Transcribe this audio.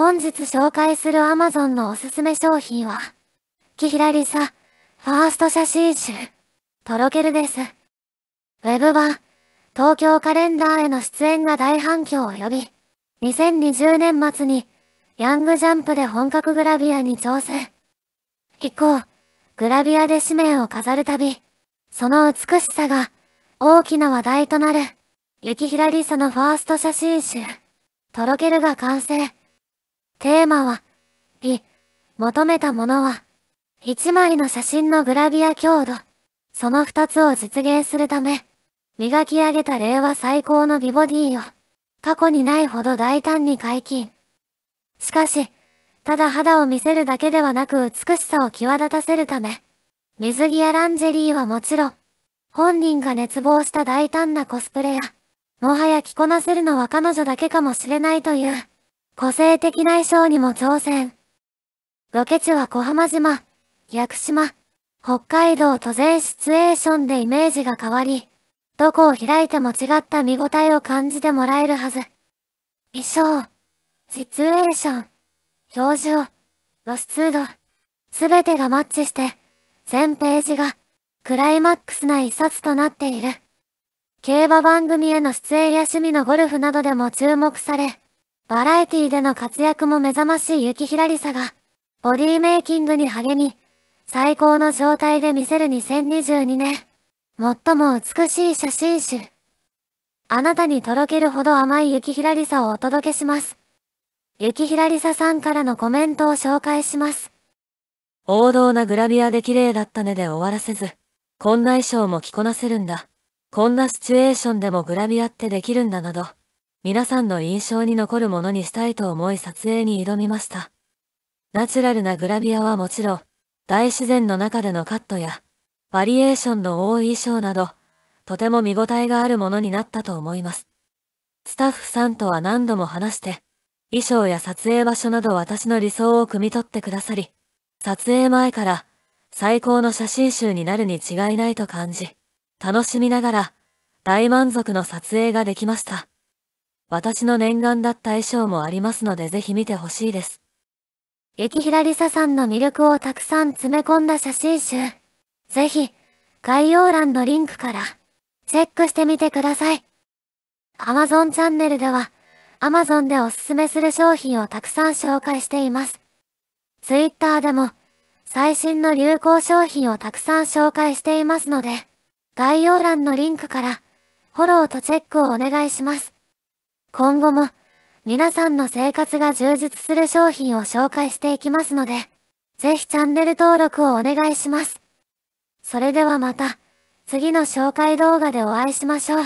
本日紹介する Amazon のおすすめ商品は、キヒラリサ、ファースト写真集、とろけるです。ウェブ版、東京カレンダーへの出演が大反響を呼び、2020年末に、ヤングジャンプで本格グラビアに挑戦。以降、グラビアで紙面を飾るたび、その美しさが、大きな話題となる、雪平リサのファースト写真集、とろけるが完成。テーマは、い、求めたものは、一枚の写真のグラビア強度。その二つを実現するため、磨き上げた令和最高の美ボディを、過去にないほど大胆に解禁。しかし、ただ肌を見せるだけではなく美しさを際立たせるため、水着やランジェリーはもちろん、本人が熱望した大胆なコスプレや、もはや着こなせるのは彼女だけかもしれないという、個性的な衣装にも挑戦。ロケ地は小浜島、屋久島、北海道都全シチュエーションでイメージが変わり、どこを開いても違った見応えを感じてもらえるはず。衣装、シチュエーション、表情、露出度、すべてがマッチして、全ページが、クライマックスな一冊となっている。競馬番組への出演や趣味のゴルフなどでも注目され、バラエティでの活躍も目覚ましい雪ひらりさが、ボディメイキングに励み、最高の状態で見せる2022年。最も美しい写真集。あなたにとろけるほど甘い雪ひらりさをお届けします。雪ひらりささんからのコメントを紹介します。王道なグラビアで綺麗だったねで終わらせず、こんな衣装も着こなせるんだ。こんなシチュエーションでもグラビアってできるんだなど。皆さんの印象に残るものにしたいと思い撮影に挑みました。ナチュラルなグラビアはもちろん、大自然の中でのカットや、バリエーションの多い衣装など、とても見応えがあるものになったと思います。スタッフさんとは何度も話して、衣装や撮影場所など私の理想を汲み取ってくださり、撮影前から最高の写真集になるに違いないと感じ、楽しみながら大満足の撮影ができました。私の念願だった衣装もありますのでぜひ見てほしいです。雪平りささんの魅力をたくさん詰め込んだ写真集。ぜひ、概要欄のリンクから、チェックしてみてください。Amazon チャンネルでは、Amazon でおすすめする商品をたくさん紹介しています。Twitter でも、最新の流行商品をたくさん紹介していますので、概要欄のリンクから、フォローとチェックをお願いします。今後も、皆さんの生活が充実する商品を紹介していきますので、ぜひチャンネル登録をお願いします。それではまた、次の紹介動画でお会いしましょう。